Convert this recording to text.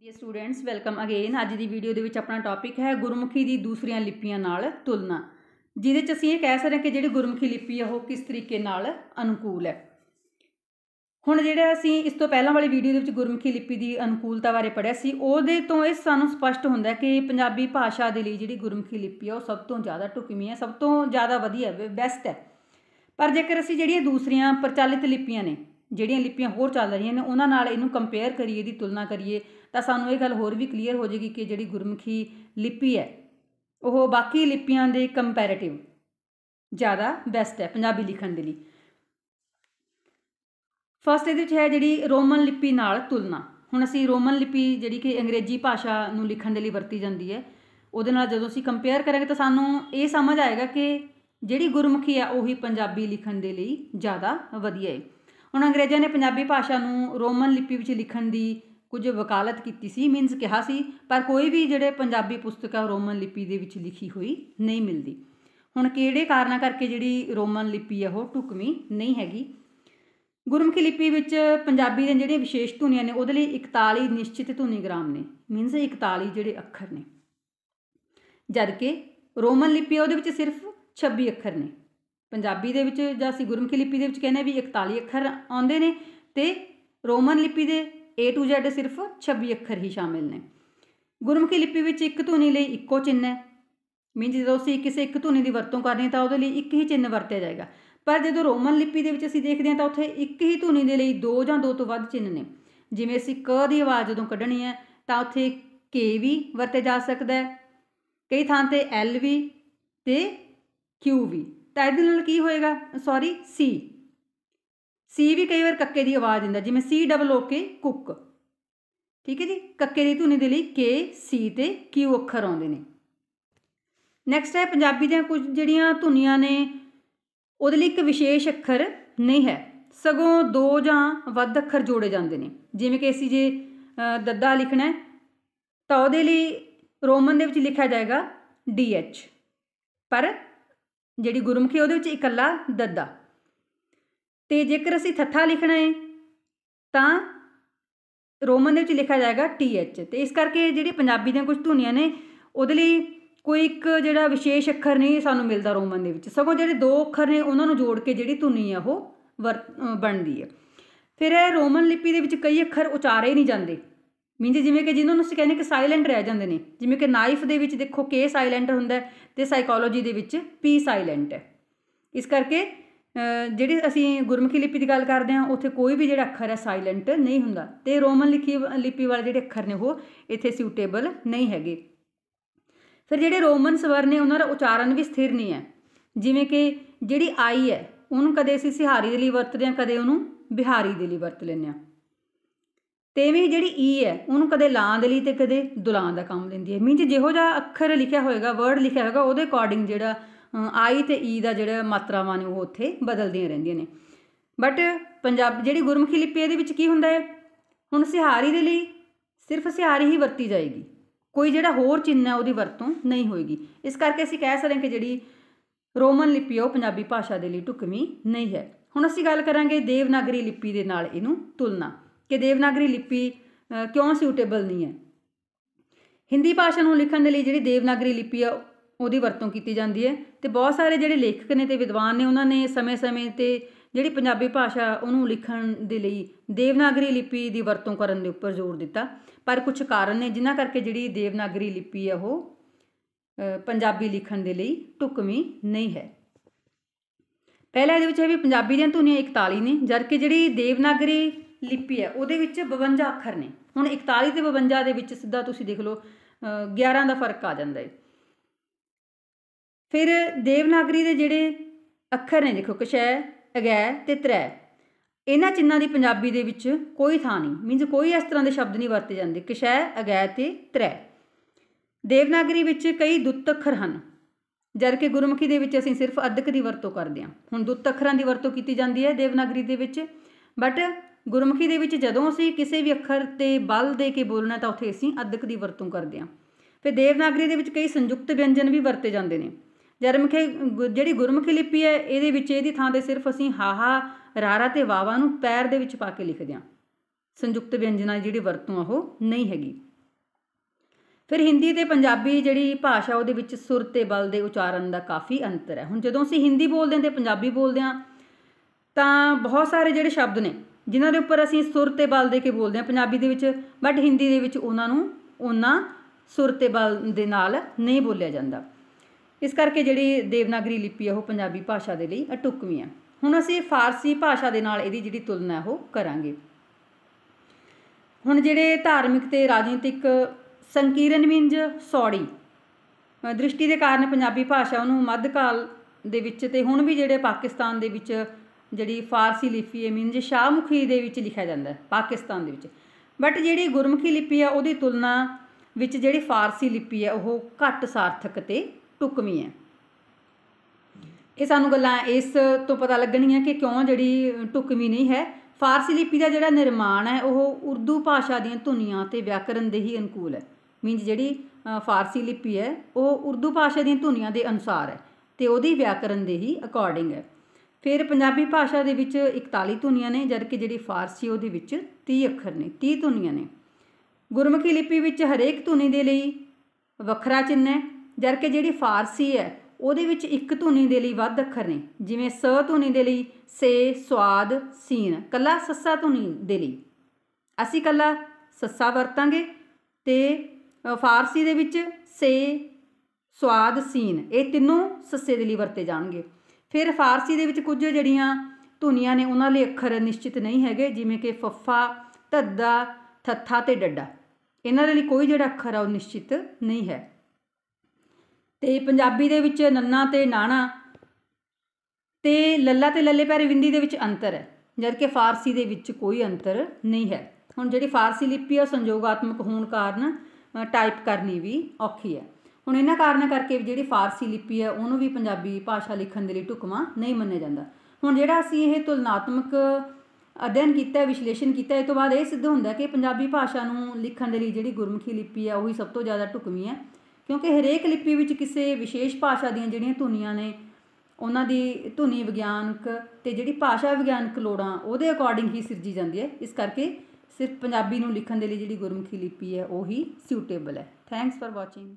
dear students welcome again ਅੱਜ ਦੀ video ਦੇ ਵਿੱਚ ਆਪਣਾ ਟੌਪਿਕ ਹੈ ਗੁਰਮੁਖੀ ਦੀ ਦੂਸਰੀਆਂ ਲਿਪੀਆਂ ਨਾਲ ਤੁਲਨਾ ਜਿਹਦੇ 'ਚ ਅਸੀਂ ਇਹ ਕਹਿ ਸਕਦੇ ਹਾਂ ਕਿ ਜਿਹੜੀ ਗੁਰਮੁਖੀ ਲਿਪੀ ਆ ਉਹ ਕਿਸ ਤਰੀਕੇ ਨਾਲ ਅਨੁਕੂਲ ਹੈ ਹੁਣ ਜਿਹੜਾ ਅਸੀਂ ਇਸ ਤੋਂ ਪਹਿਲਾਂ ਵਾਲੀ ਵੀਡੀਓ ਦੇ ਵਿੱਚ ਗੁਰਮੁਖੀ ਲਿਪੀ ਦੀ ਅਨੁਕੂਲਤਾ ਬਾਰੇ ਪੜਿਆ ਸੀ ਉਹਦੇ ਤੋਂ ਇਹ ਸਾਨੂੰ ਸਪਸ਼ਟ ਹੁੰਦਾ ਕਿ ਪੰਜਾਬੀ ਭਾਸ਼ਾ ਦੇ ਲਈ ਜਿਹੜੀ ਗੁਰਮੁਖੀ ਲਿਪੀ ਆ ਉਹ ਸਭ ਤੋਂ ਜ਼ਿਆਦਾ ਟੁਕਮੀ ਹੈ ਸਭ ਤੋਂ ਜ਼ਿਆਦਾ ਵਧੀਆ ਬੈਸਟ ਹੈ ਪਰ ਜੇਕਰ ਅਸੀਂ ਜਿਹੜੀਆਂ ਦੂਸਰੀਆਂ ਪ੍ਰਚਲਿਤ ਲਿਪੀਆਂ ਨੇ ਜਿਹੜੀਆਂ ਲਿਪੀਆਂ ਹੋਰ ਚੱਲ ਰਹੀਆਂ ਨੇ ਉਹਨਾਂ ਨਾਲ ਇਹਨੂੰ ਕੰਪੇਅਰ ਕਰੀਏ ਦੀ ਤੁਲਨਾ ਕਰੀਏ ਤਾਂ ਸਾਨੂੰ ਇਹ ਗੱਲ ਹੋਰ ਵੀ ਕਲੀਅਰ ਹੋ ਜੇਗੀ ਕਿ ਜਿਹੜੀ ਗੁਰਮੁਖੀ ਲਿਪੀ ਹੈ ਉਹ ਬਾਕੀ ਲਿਪੀਆਂ ਦੇ ਕੰਪੈਰੀਟਿਵ ਜ਼ਿਆਦਾ ਬੈਸਟ ਹੈ ਪੰਜਾਬੀ ਲਿਖਣ ਦੇ ਲਈ ਫਸਟ ਇਹਦੇ ਵਿੱਚ ਹੈ ਜਿਹੜੀ ਰੋਮਨ ਲਿਪੀ ਨਾਲ ਤੁਲਨਾ ਹੁਣ ਅਸੀਂ ਰੋਮਨ ਲਿਪੀ ਜਿਹੜੀ ਕਿ ਅੰਗਰੇਜ਼ੀ ਭਾਸ਼ਾ ਨੂੰ ਲਿਖਣ ਦੇ ਲਈ ਵਰਤੀ ਜਾਂਦੀ ਹੈ ਉਹਦੇ ਨਾਲ ਜਦੋਂ ਅਸੀਂ ਕੰਪੇਅਰ ਕਰਾਂਗੇ ਤਾਂ ਸਾਨੂੰ ਇਹ ਸਮਝ ਆਏਗਾ ਕਿ ਜਿਹੜੀ ਗੁਰਮੁਖੀ ਆ ਉਹੀ ਪੰਜਾਬੀ ਲਿਖਣ ਦੇ ਲਈ ਜ਼ਿਆਦਾ ਵਧੀਆ ਹੈ ਹੁਣ ਅੰਗਰੇਜ਼ਾਂ ਨੇ ਪੰਜਾਬੀ ਭਾਸ਼ਾ ਨੂੰ ਰੋਮਨ ਲਿਪੀ ਵਿੱਚ ਲਿਖਣ ਦੀ ਕੁਝ ਵਕਾਲਤ ਕੀਤੀ ਸੀ ਮੀਨਸ ਕਿਹਾ ਸੀ ਪਰ ਕੋਈ ਵੀ ਜਿਹੜੇ ਪੰਜਾਬੀ ਪੁਸਤਕ ਆ ਰੋਮਨ ਲਿਪੀ ਦੇ ਵਿੱਚ ਲਿਖੀ ਹੋਈ ਨਹੀਂ ਮਿਲਦੀ ਹੁਣ ਕਿਹੜੇ ਕਾਰਨਾਂ ਕਰਕੇ ਜਿਹੜੀ ਰੋਮਨ ਲਿਪੀ ਆ ਉਹ ਟੁਕਮੀ ਨਹੀਂ ਹੈਗੀ ਗੁਰਮੁਖੀ ਲਿਪੀ ਵਿੱਚ ਪੰਜਾਬੀ ਦੇ ਜਿਹੜੇ ਵਿਸ਼ੇਸ਼ ਧੁਨੀਆਂ ਨੇ ਉਹਦੇ ਲਈ 41 ਨਿਸ਼ਚਿਤ ਧੁਨੀ ਗ੍ਰਾਮ ਨੇ ਮੀਨਸ 41 ਜਿਹੜੇ ਅੱਖਰ ਨੇ ਜਦਕਿ ਰੋਮਨ ਲਿਪੀ ਉਹਦੇ ਵਿੱਚ ਸਿਰਫ 26 ਅੱਖਰ ਨੇ ਪੰਜਾਬੀ ਦੇ ਵਿੱਚ ਜਾਂ ਅਸੀਂ ਗੁਰਮੁਖੀ ਲਿਪੀ ਦੇ ਵਿੱਚ ਕਹਿੰਦੇ ਵੀ 41 ਅੱਖਰ ਆਉਂਦੇ ਨੇ ਤੇ ਰੋਮਨ ਲਿਪੀ ਦੇ A to Z ਸਿਰਫ 26 ਅੱਖਰ ਹੀ ਸ਼ਾਮਿਲ ਨੇ ਗੁਰਮੁਖੀ ਲਿਪੀ ਵਿੱਚ ਇੱਕ ਧੁਨੀ ਲਈ ਇੱਕੋ ਚਿੰਨ ਹੈ ਮੀਨ ਜਦੋਂ ਅਸੀਂ ਕਿਸੇ ਇੱਕ ਧੁਨੀ ਦੀ ਵਰਤੋਂ ਕਰਨੀ ਤਾਂ ਉਹਦੇ ਲਈ ਇੱਕ ਹੀ ਚਿੰਨ ਵਰਤਿਆ ਜਾਏਗਾ ਪਰ ਜਦੋਂ ਰੋਮਨ ਲਿਪੀ ਦੇ ਵਿੱਚ ਅਸੀਂ ਦੇਖਦੇ ਹਾਂ ਤਾਂ ਉੱਥੇ ਇੱਕ ਹੀ ਧੁਨੀ ਦੇ ਲਈ ਦੋ ਜਾਂ ਦੋ ਤੋਂ ਵੱਧ ਚਿੰਨ ਨੇ ਜਿਵੇਂ ਅਸੀਂ ਕ ਦੀ ਆਵਾਜ਼ ਜਦੋਂ ਕੱਢਣੀ ਹੈ ਤਾਂ ਉੱਥੇ ਕੇ ਵੀ ਵਰਤੇ ਜਾ ਸਕਦਾ ਹੈ ਕਈ ਥਾਂ ਤੇ ਐਲ ਵੀ ਤੇ ਕਿਊ ਵੀ ਤਾਂ ਇਹਦੇ ਨਾਲ ਕੀ ਹੋਏਗਾ ਸੌਰੀ ਸੀ ਸੀ ਵੀ ਕਈ ਵਾਰ ਕੱਕੇ ਦੀ ਆਵਾਜ਼ ਦਿੰਦਾ ਜਿਵੇਂ ਸੀ ਡਬਲ ਓ ਕੇ ਕੁੱਕ ਠੀਕ ਹੈ ਜੀ ਕੱਕੇ ਦੀ ਧੁਨੀ ਦੇ ਲਈ ਕੇ ਸੀ ਤੇ ਕਿਊ ਅੱਖਰ ਆਉਂਦੇ ਨੇ ਨੈਕਸਟ ਹੈ ਪੰਜਾਬੀ ਦੀਆਂ ਕੁਝ ਜਿਹੜੀਆਂ ਧੁਨੀਆਂ ਨੇ ਉਹਦੇ ਲਈ ਇੱਕ ਵਿਸ਼ੇਸ਼ ਅੱਖਰ ਨਹੀਂ ਹੈ ਸਗੋਂ ਦੋ ਜਾਂ ਵੱਧ ਅੱਖਰ ਜੋੜੇ ਜਾਂਦੇ ਨੇ ਜਿਵੇਂ ਕਿ ਅਸੀਂ ਜੇ ਦੱਦਾ ਲਿਖਣਾ ਤਾਂ ਉਹਦੇ ਲਈ ਰੋਮਨ ਦੇ ਵਿੱਚ ਲਿਖਿਆ ਜਾਏਗਾ ਡੀ ਐਚ ਪਰ ਜਿਹੜੀ ਗੁਰਮੁਖੀ ਉਹਦੇ ਵਿੱਚ ਇਕੱਲਾ ਦੱਦਾ ਤੇ ਜੇਕਰ ਅਸੀਂ ਥੱਥਾ ਲਿਖਣਾ ਹੈ ਤਾਂ ਰੋਮਨ ਦੇ ਵਿੱਚ ਲਿਖਿਆ ਜਾਏਗਾ ਟੀ ਐਚ ਤੇ ਇਸ ਕਰਕੇ ਜਿਹੜੀ ਪੰਜਾਬੀ ਦੀਆਂ ਕੁਝ ਧੁਨੀਆਂ ਨੇ ਉਹਦੇ ਲਈ ਕੋਈ ਇੱਕ ਜਿਹੜਾ ਵਿਸ਼ੇਸ਼ ਅੱਖਰ ਨਹੀਂ ਸਾਨੂੰ ਮਿਲਦਾ ਰੋਮਨ ਦੇ ਵਿੱਚ ਸਗੋਂ ਜਿਹੜੇ ਦੋ ਅੱਖਰ ਨੇ ਉਹਨਾਂ ਨੂੰ ਜੋੜ ਕੇ ਜਿਹੜੀ ਧੁਨੀ ਆ ਉਹ ਬਣਦੀ ਹੈ ਫਿਰ ਇਹ ਰੋਮਨ ਲਿਪੀ ਦੇ ਵਿੱਚ ਕਈ ਅੱਖਰ ਉਚਾਰੇ ਨਹੀਂ ਜਾਂਦੇ ਮਿੰਦੇ ਜਿਵੇਂ ਕਿ ਜਿਹਨੂੰ ਨੂੰ ਅਸੀਂ ਕਹਿੰਦੇ ਕਿ ਸਾਇਲੈਂਟ ਰਹਿ ਜਾਂਦੇ ਨੇ ਜਿਵੇਂ ਕਿ ਨਾਈਫ ਦੇ ਵਿੱਚ ਦੇਖੋ ਕੇ ਸਾਇਲੈਂਟ ਹੁੰਦਾ ਤੇ ਸਾਈਕੋਲੋਜੀ ਦੇ ਵਿੱਚ ਪੀ ਸਾਇਲੈਂਟ ਹੈ ਇਸ ਕਰਕੇ ਜਿਹੜੀ ਅਸੀਂ ਗੁਰਮੁਖੀ ਲਿਪੀ ਦੀ ਗੱਲ ਕਰਦੇ ਹਾਂ ਉੱਥੇ ਕੋਈ ਵੀ ਜਿਹੜਾ ਅੱਖਰ ਹੈ ਸਾਇਲੈਂਟ ਨਹੀਂ ਹੁੰਦਾ ਤੇ ਰੋਮਨ ਲਿਖੀ ਲਿਪੀ ਵਾਲੇ ਜਿਹੜੇ ਅੱਖਰ ਨੇ ਉਹ ਇੱਥੇ ਸੂਟੇਬਲ ਨਹੀਂ ਹੈਗੇ ਫਿਰ ਜਿਹੜੇ ਰੋਮਨ ਸਵਰ ਨੇ ਉਹਨਾਂ ਦਾ ਉਚਾਰਨ ਵੀ ਸਥਿਰ ਨਹੀਂ ਹੈ ਜਿਵੇਂ ਕਿ ਜਿਹੜੀ ਆਈ ਹੈ ਉਹਨੂੰ ਕਦੇ ਅਸੀਂ ਸਿਹਾਰੀ ਦੇ ਲਈ ਵਰਤਦੇ ਹਾਂ ਕਦੇ ਉਹਨੂੰ ਬਿਹਾਰੀ ਦੇ ਲਈ ਵਰਤ ਲੈਂਦੇ ਹਾਂ ਅਤੇ ਜਿਹੜੀ ਈ ਹੈ ਉਹਨੂੰ ਕਦੇ ਲਾਂ ਦੇ ਲਈ ਤੇ ਕਦੇ ਦੁਲਾਂ ਦਾ ਕੰਮ ਲੈਂਦੀ ਹੈ ਮੀਨਜ਼ ਜਿਹੋ ਜਿਹਾ ਅੱਖਰ ਲਿਖਿਆ ਹੋਏਗਾ ਵਰਡ ਲਿਖਿਆ ਹੋਏਗਾ ਉਹਦੇ ਅਕੋਰਡਿੰਗ ਜਿਹੜਾ ਆਈ ਤੇ ਈ ਦਾ ਜਿਹੜਾ ਮਾਤਰਾਵਾਂ ਨੇ ਉਹ ਉੱਥੇ ਬਦਲਦੀਆਂ ਰਹਿੰਦੀਆਂ ਨੇ ਬਟ ਪੰਜਾਬ ਜਿਹੜੀ ਗੁਰਮੁਖੀ ਲਿਪੀ ਇਹਦੇ ਵਿੱਚ ਕੀ ਹੁੰਦਾ ਹੈ ਹੁਣ ਸਿਹਾਰੀ ਦੇ ਲਈ ਸਿਰਫ ਸਿਹਾਰੀ ਹੀ ਵਰਤੀ ਜਾਏਗੀ ਕੋਈ ਜਿਹੜਾ ਹੋਰ ਚਿੰਨ੍ਹ ਹੈ ਉਹਦੀ ਵਰਤੋਂ ਨਹੀਂ ਹੋਏਗੀ ਇਸ ਕਰਕੇ ਅਸੀਂ ਕਹਿ ਸਕਦੇ ਹਾਂ ਕਿ ਜਿਹੜੀ ਰੋਮਨ ਲਿਪੀ ਉਹ ਪੰਜਾਬੀ ਭਾਸ਼ਾ ਦੇ ਲਈ ਟੁਕਮੀ ਨਹੀਂ ਹੈ ਹੁਣ ਅਸੀਂ ਗੱਲ ਕਰਾਂਗੇ ਦੇਵਨਾਗਰੀ ਲਿਪੀ ਦੇ ਨਾਲ ਇਹਨੂੰ ਤੁਲਨਾ ਕਿ ਦੇਵਨਾਗਰੀ ਲਿਪੀ ਕਿਉਂ ਸੂਟੇਬਲ ਨਹੀਂ ਹੈ ਹਿੰਦੀ ਭਾਸ਼ਾ ਨੂੰ ਲਿਖਣ ਦੇ ਲਈ ਜਿਹੜੀ ਦੇਵਨਾਗਰੀ ਲਿਪੀ ਆ ਉਹਦੀ ਵਰਤੋਂ ਕੀਤੀ ਜਾਂਦੀ ਹੈ ਤੇ ਬਹੁਤ ਸਾਰੇ ਜਿਹੜੇ ਲੇਖਕ ਨੇ ਤੇ ਵਿਦਵਾਨ ਨੇ ਉਹਨਾਂ ਨੇ ਸਮੇਂ-ਸਮੇਂ ਤੇ ਜਿਹੜੀ ਪੰਜਾਬੀ ਭਾਸ਼ਾ ਉਹਨੂੰ ਲਿਖਣ ਦੇ ਲਈ ਦੇਵਨਾਗਰੀ ਲਿਪੀ ਦੀ ਵਰਤੋਂ ਕਰਨ ਦੇ ਉੱਪਰ ਜ਼ੋਰ ਦਿੱਤਾ ਪਰ ਕੁਝ ਕਾਰਨ ਨੇ ਜਿਨ੍ਹਾਂ ਕਰਕੇ ਜਿਹੜੀ ਦੇਵਨਾਗਰੀ ਲਿਪੀ ਆ ਉਹ ਪੰਜਾਬੀ ਲਿਖਣ ਦੇ ਲਈ ਟੁਕਵੀਂ ਨਹੀਂ ਹੈ ਪਹਿਲਾ ਇਹਦੇ ਵਿੱਚ ਇਹ ਵੀ ਪੰਜਾਬੀ ਦੀਆਂ ਧੁਨੀਆਂ 41 ਨੇ ਜਦ ਕਿ ਜਿਹੜੀ ਦੇਵਨਾਗਰੀ ਲਿਪੀ ਹੈ ਉਹਦੇ ਵਿੱਚ 52 ਅੱਖਰ ਨੇ ਹੁਣ 41 ਤੇ 52 ਦੇ ਵਿੱਚ ਸਿੱਧਾ ਤੁਸੀਂ ਦੇਖ ਲਓ 11 ਦਾ ਫਰਕ ਆ ਜਾਂਦਾ ਹੈ ਫਿਰ ਦੇਵਨਾਗਰੀ ਦੇ ਜਿਹੜੇ ਅੱਖਰ ਨੇ ਦੇਖੋ ਕਸ਼ੈ ਅਗੈ ਤੇ ਤ੍ਰੈ ਇਹਨਾਂ ਚਿੰਨਾਂ ਦੀ ਪੰਜਾਬੀ ਦੇ ਵਿੱਚ ਕੋਈ ਥਾਂ ਨਹੀਂ ਮੀਨਸ ਕੋਈ ਇਸ ਤਰ੍ਹਾਂ ਦੇ ਸ਼ਬਦ ਨਹੀਂ ਵਰਤੇ ਜਾਂਦੇ ਕਸ਼ੈ ਅਗੈ ਤੇ ਤ੍ਰੈ ਦੇਵਨਾਗਰੀ ਵਿੱਚ ਕਈ ਦੁੱਤ ਅੱਖਰ ਹਨ ਜਦ ਕਿ ਗੁਰਮੁਖੀ ਦੇ ਵਿੱਚ ਅਸੀਂ ਸਿਰਫ ਅਧਿਕ ਦੀ ਵਰਤੋਂ ਕਰਦੇ ਹਾਂ ਹੁਣ ਦੁੱਤ ਅੱਖਰਾਂ ਦੀ ਵਰਤੋਂ ਕੀਤੀ ਜਾਂਦੀ ਹੈ ਦੇਵਨਾਗਰੀ ਦੇ ਵਿੱਚ ਬਟ ਗੁਰਮੁਖੀ ਦੇ ਵਿੱਚ ਜਦੋਂ ਅਸੀਂ ਕਿਸੇ ਵੀ ਅੱਖਰ ਤੇ ਬਲ ਦੇ ਕੇ ਬੋਲਣਾ ਤਾਂ ਉੱਥੇ ਅਸੀਂ ਅਦਕ ਦੀ ਵਰਤੋਂ ਕਰਦੇ ਹਾਂ ਫਿਰ ਦੇਵਨਾਗਰੀ ਦੇ ਵਿੱਚ ਕਈ ਸੰਯੁਕਤ ਵਿਅੰਜਨ ਵੀ ਵਰਤੇ ਜਾਂਦੇ ਨੇ ਜਰਮਖੇ ਜਿਹੜੀ ਗੁਰਮੁਖੀ ਲਿਪੀ ਹੈ ਇਹਦੇ ਵਿੱਚ ਇਹਦੀ ਥਾਂ ਤੇ ਸਿਰਫ ਅਸੀਂ ਹਾਹਾ ਰਾਰਾ ਤੇ ਵਾਵਾ ਨੂੰ ਪੈਰ ਦੇ ਵਿੱਚ ਪਾ ਕੇ ਲਿਖਦੇ ਹਾਂ ਸੰਯੁਕਤ ਵਿਅੰਜਨਾਂ ਜਿਹੜੀ ਵਰਤੋਂ ਆ ਉਹ ਨਹੀਂ ਹੈਗੀ ਫਿਰ ਹਿੰਦੀ ਤੇ ਪੰਜਾਬੀ ਜਿਹੜੀ ਭਾਸ਼ਾ ਉਹਦੇ ਵਿੱਚ ਸੁਰ ਤੇ ਬਲ ਦੇ ਉਚਾਰਨ ਦਾ ਕਾਫੀ ਅੰਤਰ ਹੈ ਹੁਣ ਜਦੋਂ ਅਸੀਂ ਹਿੰਦੀ ਬੋਲਦੇ ਹਾਂ ਤੇ ਪੰਜਾਬੀ ਬੋਲਦੇ ਹਾਂ ਤਾਂ ਬਹੁਤ ਸਾਰੇ ਜਿਹੜੇ ਸ਼ਬਦ ਨੇ ਜਿਨ੍ਹਾਂ ਦੇ ਉੱਪਰ ਅਸੀਂ ਸੁਰ ਤੇ ਬਲ ਦੇ ਕੇ ਬੋਲਦੇ ਹਾਂ ਪੰਜਾਬੀ ਦੇ ਵਿੱਚ ਬਟ ਹਿੰਦੀ ਦੇ ਵਿੱਚ ਉਹਨਾਂ ਨੂੰ ਉਹਨਾਂ ਸੁਰ ਤੇ ਬਲ ਦੇ ਨਾਲ ਨਹੀਂ ਬੋਲਿਆ ਜਾਂਦਾ ਇਸ ਕਰਕੇ ਜਿਹੜੀ ਦੇਵਨਾਗਰੀ ਲਿਪੀ ਆ ਉਹ ਪੰਜਾਬੀ ਭਾਸ਼ਾ ਦੇ ਲਈ ਅਟੁਕਵੀਂ ਆ ਹੁਣ ਅਸੀਂ ਫਾਰਸੀ ਭਾਸ਼ਾ ਦੇ ਨਾਲ ਇਹਦੀ ਜਿਹੜੀ ਤੁਲਨਾ ਉਹ ਕਰਾਂਗੇ ਹੁਣ ਜਿਹੜੇ ਧਾਰਮਿਕ ਤੇ ਰਾਜਨੀਤਿਕ ਸੰਕੀਰਨ ਮਿੰਜ ਸੌੜੀ ਦ੍ਰਿਸ਼ਟੀ ਦੇ ਕਾਰਨ ਪੰਜਾਬੀ ਭਾਸ਼ਾ ਉਹਨੂੰ ਮੱਧਕਾਲ ਦੇ ਵਿੱਚ ਤੇ ਹੁਣ ਵੀ ਜਿਹੜੇ ਪਾਕਿਸਤਾਨ ਦੇ ਵਿੱਚ ਜਿਹੜੀ ਫਾਰਸੀ ਲਿਪੀ ਹੈ ਮਿੰਜ ਸ਼ਾਹਮੁਖੀ ਦੇ ਵਿੱਚ ਲਿਖਿਆ ਜਾਂਦਾ ਹੈ ਪਾਕਿਸਤਾਨ ਦੇ ਵਿੱਚ ਬਟ ਜਿਹੜੀ ਗੁਰਮੁਖੀ ਲਿਪੀ ਹੈ ਉਹਦੀ ਤੁਲਨਾ ਵਿੱਚ ਜਿਹੜੀ ਫਾਰਸੀ ਲਿਪੀ ਹੈ ਉਹ ਘੱਟ ਸਾਰਥਕ ਤੇ ਟੁਕਮੀ ਹੈ ਇਹ ਸਾਨੂੰ ਗੱਲਾਂ ਇਸ ਤੋਂ ਪਤਾ ਲੱਗਣੀਆਂ ਕਿ ਕਿਉਂ ਜਿਹੜੀ ਟੁਕਮੀ ਨਹੀਂ ਹੈ ਫਾਰਸੀ ਲਿਪੀ ਦਾ ਜਿਹੜਾ ਨਿਰਮਾਣ ਹੈ ਉਹ ਉਰਦੂ ਭਾਸ਼ਾ ਦੀਆਂ ਧੁਨੀਆਂ ਤੇ ਵਿਆਕਰਨ ਦੇ ਹੀ ਅਨੁਕੂਲ ਹੈ ਮੀਨਸ ਜਿਹੜੀ ਫਾਰਸੀ ਲਿਪੀ ਹੈ ਉਹ ਉਰਦੂ ਭਾਸ਼ਾ ਦੀਆਂ ਧੁਨੀਆਂ ਦੇ ਅਨੁਸਾਰ ਹੈ ਤੇ ਉਹਦੀ ਵਿਆਕਰਨ ਦੇ ਹੀ ਅਕੋਰਡਿੰਗ ਹੈ ਫਿਰ ਪੰਜਾਬੀ ਭਾਸ਼ਾ ਦੇ ਵਿੱਚ 41 ਧੁਨੀਆਂ ਨੇ ਜਦਕਿ ਜਿਹੜੀ ਫਾਰਸੀ ਉਹਦੇ ਵਿੱਚ 30 ਅੱਖਰ ਨੇ 30 ਧੁਨੀਆਂ ਨੇ ਗੁਰਮੁਖੀ ਲਿਪੀ ਵਿੱਚ ਹਰੇਕ ਧੁਨੀ ਦੇ ਲਈ ਵੱਖਰਾ ਚਿੰਨ ਹੈ ਜਦਕਿ ਜਿਹੜੀ ਫਾਰਸੀ ਹੈ ਉਹਦੇ ਵਿੱਚ ਇੱਕ ਧੁਨੀ ਦੇ ਲਈ ਵੱਧ ਅੱਖਰ ਨੇ ਜਿਵੇਂ ਸ ਧੁਨੀ ਦੇ ਲਈ ਸੇ ਸਵਾਦ ਸੀਨ ਕੱਲਾ ਸੱਸਾ ਧੁਨੀ ਦੇ ਲਈ ਅਸੀਂ ਕੱਲਾ ਸੱਸਾ ਵਰਤਾਂਗੇ ਤੇ ਫਾਰਸੀ ਦੇ ਵਿੱਚ ਸੇ ਸਵਾਦ ਸੀਨ ਇਹ ਤਿੰਨੋਂ ਸੱਸੇ ਦੇ ਲਈ ਵਰਤੇ ਜਾਣਗੇ ਫਿਰ ਫਾਰਸੀ ਦੇ ਵਿੱਚ ਕੁਝ ਜਿਹੜੀਆਂ ਧੁਨੀਆਂ ਨੇ ਉਹਨਾਂ ਲਈ ਅੱਖਰ ਨਿਸ਼ਚਿਤ ਨਹੀਂ ਹੈਗੇ ਜਿਵੇਂ ਕਿ ਫੱਫਾ ਧੱਦਾ ਥੱਥਾ ਤੇ ਡੱਡਾ ਇਹਨਾਂ ਦੇ ਲਈ ਕੋਈ ਜਿਹੜਾ ਅੱਖਰ ਆ ਉਹ ਨਿਸ਼ਚਿਤ ਨਹੀਂ ਹੈ ਤੇ ਪੰਜਾਬੀ ਦੇ ਵਿੱਚ ਨੰਨਾ ਤੇ ਨਾਣਾ ਤੇ ਲੱਲਾ ਤੇ ਲੱਲੇ ਪੈਰੇ ਵਿੰਦੀ ਦੇ ਵਿੱਚ ਅੰਤਰ ਹੈ ਜਦਕਿ ਫਾਰਸੀ ਦੇ ਵਿੱਚ ਕੋਈ ਅੰਤਰ ਨਹੀਂ ਹੈ ਹੁਣ ਜਿਹੜੀ ਫਾਰਸੀ ਲਿਪੀ ਆ ਸੰਯੋਗਾਤਮਕ ਹੋਣ ਕਾਰਨ ਟਾਈਪ ਕਰਨੀ ਵੀ ਔਖੀ ਹੈ ਹੁਣ ਇਹਨਾਂ ਕਾਰਨਾਂ ਕਰਕੇ ਜਿਹੜੀ ਫਾਰਸੀ ਲਿਪੀ ਹੈ ਉਹਨੂੰ ਵੀ ਪੰਜਾਬੀ ਭਾਸ਼ਾ ਲਿਖਣ ਦੇ ਲਈ ਢੁਕਮਾ ਨਹੀਂ ਮੰਨਿਆ ਜਾਂਦਾ ਹੁਣ ਜਿਹੜਾ ਅਸੀਂ ਇਹ ਤੁਲਨਾਤਮਕ ਅਧਿਐਨ ਕੀਤਾ ਵਿਸ਼ਲੇਸ਼ਣ ਕੀਤਾ ਇਹ ਤੋਂ ਬਾਅਦ ਇਹ ਸਿੱਧ ਹੁੰਦਾ ਕਿ ਪੰਜਾਬੀ ਭਾਸ਼ਾ ਨੂੰ ਲਿਖਣ ਦੇ ਲਈ ਜਿਹੜੀ ਗੁਰਮੁਖੀ ਲਿਪੀ ਹੈ ਉਹੀ ਸਭ ਤੋਂ ਜ਼ਿਆਦਾ ਢੁਕਵੀਂ ਹੈ ਕਿਉਂਕਿ ਹਰੇਕ ਲਿਪੀ ਵਿੱਚ ਕਿਸੇ ਵਿਸ਼ੇਸ਼ ਭਾਸ਼ਾ ਦੀਆਂ ਜਿਹੜੀਆਂ ਧੁਨੀਆਂ ਨੇ ਉਹਨਾਂ ਦੀ ਧੁਨੀ ਵਿਗਿਆਨਕ ਤੇ ਜਿਹੜੀ ਭਾਸ਼ਾ ਵਿਗਿਆਨਕ ਲੋੜਾਂ ਉਹਦੇ ਅਕੋਰਡਿੰਗ ਹੀ ਸਿਰਜੀ ਜਾਂਦੀ ਹੈ ਇਸ ਕਰਕੇ ਸਿਰਫ ਪੰਜਾਬੀ ਨੂੰ ਲਿਖਣ ਦੇ ਲਈ ਜਿਹੜੀ ਗੁਰਮੁਖੀ ਲਿਪੀ ਹੈ ਉਹੀ ਸੂਟੇਬਲ ਹੈ ਥੈਂਕਸ ਫਾਰ ਵਾਚਿੰਗ